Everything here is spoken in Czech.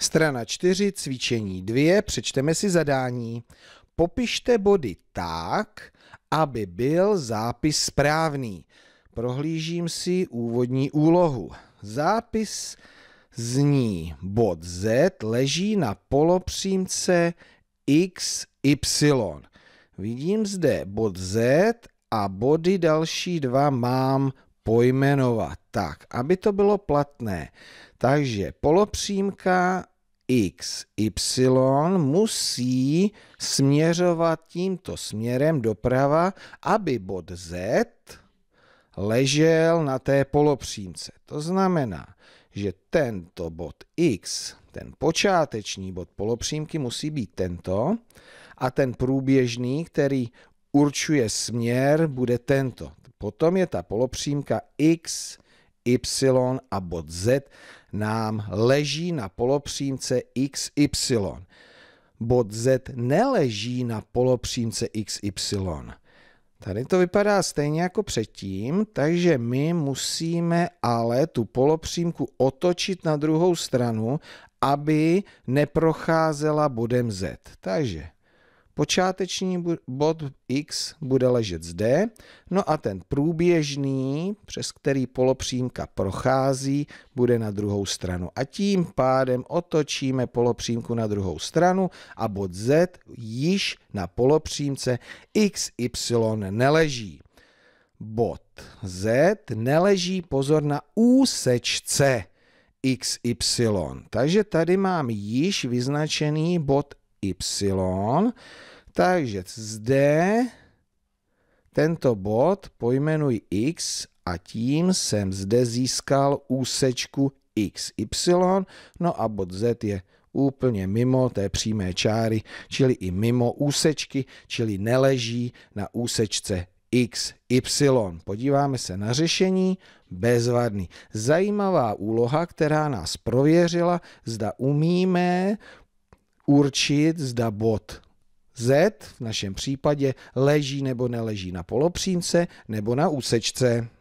Strana 4, cvičení 2, přečteme si zadání. Popište body tak, aby byl zápis správný. Prohlížím si úvodní úlohu. Zápis zní bod Z leží na polopřímce XY. Vidím zde bod Z a body další dva mám pojmenovat tak, aby to bylo platné. Takže polopřímka x, y musí směřovat tímto směrem doprava, aby bod z ležel na té polopřímce. To znamená, že tento bod x, ten počáteční bod polopřímky musí být tento a ten průběžný, který určuje směr, bude tento. Potom je ta polopřímka x, Y a bod Z nám leží na polopřímce XY. Bod Z neleží na polopřímce XY. Tady to vypadá stejně jako předtím, takže my musíme ale tu polopřímku otočit na druhou stranu, aby neprocházela bodem Z. Takže Počáteční bod x bude ležet zde, no a ten průběžný, přes který polopřímka prochází, bude na druhou stranu. A tím pádem otočíme polopřímku na druhou stranu a bod z již na polopřímce x, y neleží. Bod z neleží pozor na úsečce xy. Takže tady mám již vyznačený bod y. Takže zde tento bod pojmenuji x a tím jsem zde získal úsečku X Y. no a bod z je úplně mimo té přímé čáry, čili i mimo úsečky, čili neleží na úsečce x, y. Podíváme se na řešení, bezvadný. Zajímavá úloha, která nás prověřila, zda umíme určit, zda bod Z v našem případě leží nebo neleží na polopřímce nebo na úsečce.